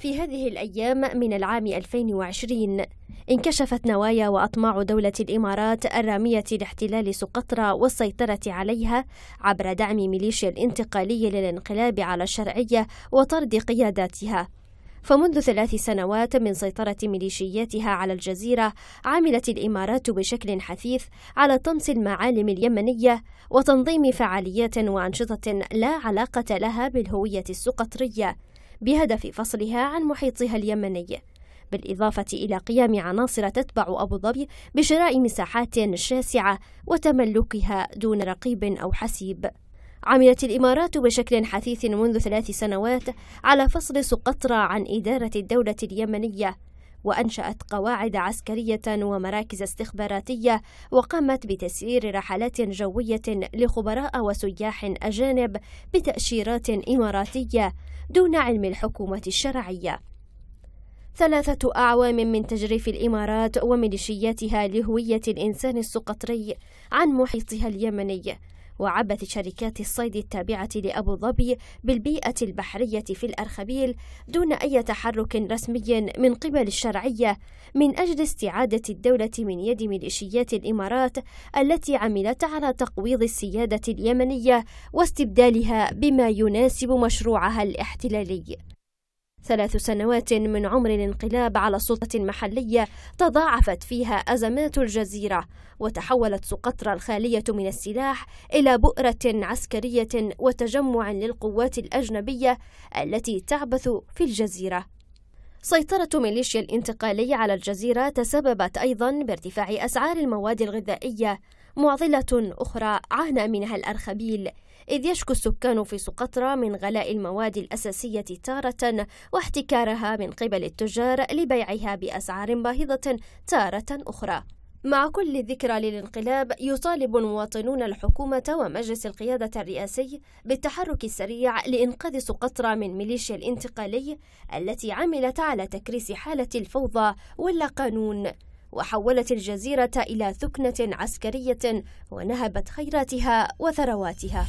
في هذه الأيام من العام 2020 انكشفت نوايا وأطماع دولة الإمارات الرامية لاحتلال سقطرى والسيطرة عليها عبر دعم ميليشيا الانتقالية للانقلاب على الشرعية وطرد قياداتها فمنذ ثلاث سنوات من سيطرة ميليشياتها على الجزيرة عملت الإمارات بشكل حثيث على طمس المعالم اليمنية وتنظيم فعاليات وأنشطة لا علاقة لها بالهوية السقطرية بهدف فصلها عن محيطها اليمني بالإضافة إلى قيام عناصر تتبع أبو ظبي بشراء مساحات شاسعة وتملكها دون رقيب أو حسيب عملت الإمارات بشكل حثيث منذ ثلاث سنوات على فصل سقطرى عن إدارة الدولة اليمنية وأنشأت قواعد عسكرية ومراكز استخباراتية وقامت بتسيير رحلات جوية لخبراء وسياح أجانب بتأشيرات إماراتية دون علم الحكومة الشرعية ثلاثة أعوام من تجريف الإمارات وميليشياتها لهوية الإنسان السقطري عن محيطها اليمني وعبث شركات الصيد التابعة لأبو ظبي بالبيئة البحرية في الأرخبيل دون أي تحرك رسمي من قبل الشرعية من أجل استعادة الدولة من يد ميليشيات الإمارات التي عملت على تقويض السيادة اليمنية واستبدالها بما يناسب مشروعها الاحتلالي ثلاث سنوات من عمر الانقلاب على السلطة المحلية تضاعفت فيها أزمات الجزيرة وتحولت سقطرى الخالية من السلاح إلى بؤرة عسكرية وتجمع للقوات الأجنبية التي تعبث في الجزيرة سيطرة ميليشيا الانتقالية على الجزيرة تسببت أيضا بارتفاع أسعار المواد الغذائية معضلة أخرى عانى منها الأرخبيل إذ يشكو السكان في سقطرى من غلاء المواد الأساسية تارة واحتكارها من قبل التجار لبيعها بأسعار باهظة تارة أخرى مع كل ذكرى للانقلاب يطالب المواطنون الحكومة ومجلس القيادة الرئاسي بالتحرك السريع لإنقاذ سقطرى من ميليشيا الانتقالي التي عملت على تكريس حالة الفوضى واللاقانون وحولت الجزيرة إلى ثكنة عسكرية ونهبت خيراتها وثرواتها